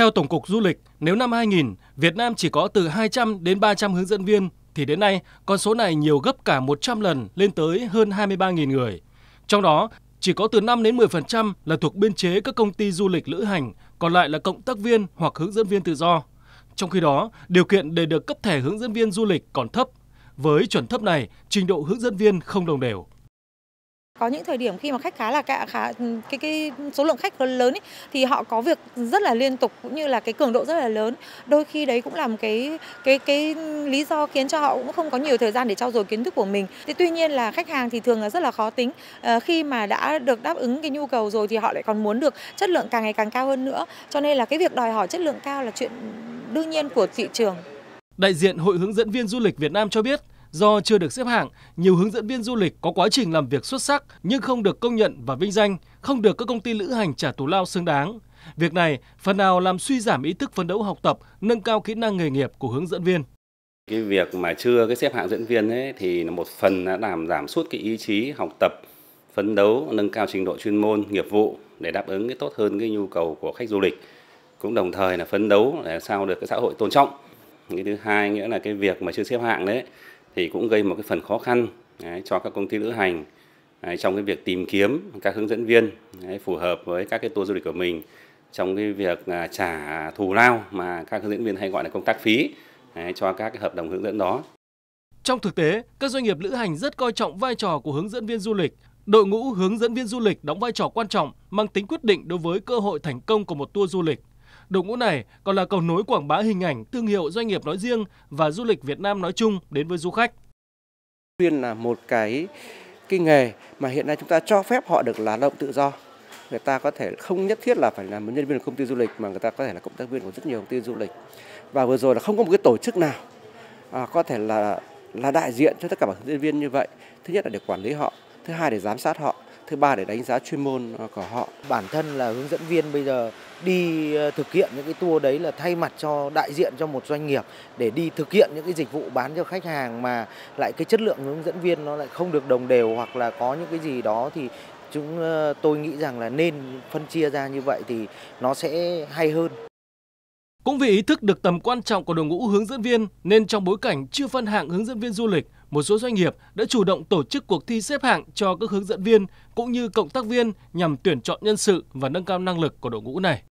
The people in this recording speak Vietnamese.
Theo Tổng cục Du lịch, nếu năm 2000 Việt Nam chỉ có từ 200 đến 300 hướng dẫn viên thì đến nay con số này nhiều gấp cả 100 lần lên tới hơn 23.000 người. Trong đó, chỉ có từ 5 đến 10% là thuộc biên chế các công ty du lịch lữ hành, còn lại là cộng tác viên hoặc hướng dẫn viên tự do. Trong khi đó, điều kiện để được cấp thẻ hướng dẫn viên du lịch còn thấp. Với chuẩn thấp này, trình độ hướng dẫn viên không đồng đều có những thời điểm khi mà khách khá là cả khá ừ, cái cái số lượng khách lớn ấy, thì họ có việc rất là liên tục cũng như là cái cường độ rất là lớn đôi khi đấy cũng là một cái cái cái lý do khiến cho họ cũng không có nhiều thời gian để trao dồi kiến thức của mình thì tuy nhiên là khách hàng thì thường là rất là khó tính à, khi mà đã được đáp ứng cái nhu cầu rồi thì họ lại còn muốn được chất lượng càng ngày càng cao hơn nữa cho nên là cái việc đòi hỏi chất lượng cao là chuyện đương nhiên của thị trường Đại diện Hội hướng dẫn viên du lịch Việt Nam cho biết, Do chưa được xếp hạng, nhiều hướng dẫn viên du lịch có quá trình làm việc xuất sắc nhưng không được công nhận và vinh danh, không được các công ty lữ hành trả thù lao xứng đáng. Việc này phần nào làm suy giảm ý thức phấn đấu học tập, nâng cao kỹ năng nghề nghiệp của hướng dẫn viên. Cái việc mà chưa cái xếp hạng dẫn viên ấy thì một phần đã làm giảm sút cái ý chí học tập, phấn đấu, nâng cao trình độ chuyên môn, nghiệp vụ để đáp ứng cái tốt hơn cái nhu cầu của khách du lịch cũng đồng thời là phấn đấu để sao được cái xã hội tôn trọng cái thứ hai nghĩa là cái việc mà chưa xếp hạng đấy thì cũng gây một cái phần khó khăn đấy, cho các công ty lữ hành đấy, trong cái việc tìm kiếm các hướng dẫn viên đấy, phù hợp với các cái tour du lịch của mình trong cái việc à, trả thù lao mà các hướng dẫn viên hay gọi là công tác phí đấy, cho các cái hợp đồng hướng dẫn đó. Trong thực tế, các doanh nghiệp lữ hành rất coi trọng vai trò của hướng dẫn viên du lịch. Đội ngũ hướng dẫn viên du lịch đóng vai trò quan trọng mang tính quyết định đối với cơ hội thành công của một tour du lịch. Đội ngũ này còn là cầu nối quảng bá hình ảnh, thương hiệu doanh nghiệp nói riêng và du lịch Việt Nam nói chung đến với du khách. Viên là một cái cái nghề mà hiện nay chúng ta cho phép họ được là động tự do người ta có thể không nhất thiết là phải là một nhân viên của công ty du lịch mà người ta có thể là cộng tác viên của rất nhiều công ty du lịch và vừa rồi là không có một cái tổ chức nào à, có thể là là đại diện cho tất cả các nhân viên như vậy thứ nhất là để quản lý họ thứ hai để giám sát họ thứ ba để đánh giá chuyên môn ờ, của họ. Bản thân là hướng dẫn viên bây giờ đi ờ, thực hiện những cái tour đấy là thay mặt cho đại diện cho một doanh nghiệp để đi thực hiện những cái dịch vụ bán cho khách hàng mà lại cái chất lượng hướng dẫn viên nó lại không được đồng đều hoặc là có những cái gì đó thì chúng ờ, tôi nghĩ rằng là nên phân chia ra như vậy thì nó sẽ hay hơn. Cũng vì ý thức được tầm quan trọng của đội ngũ hướng dẫn viên nên trong bối cảnh chưa phân hạng hướng dẫn viên du lịch – một số doanh nghiệp đã chủ động tổ chức cuộc thi xếp hạng cho các hướng dẫn viên cũng như cộng tác viên nhằm tuyển chọn nhân sự và nâng cao năng lực của đội ngũ này.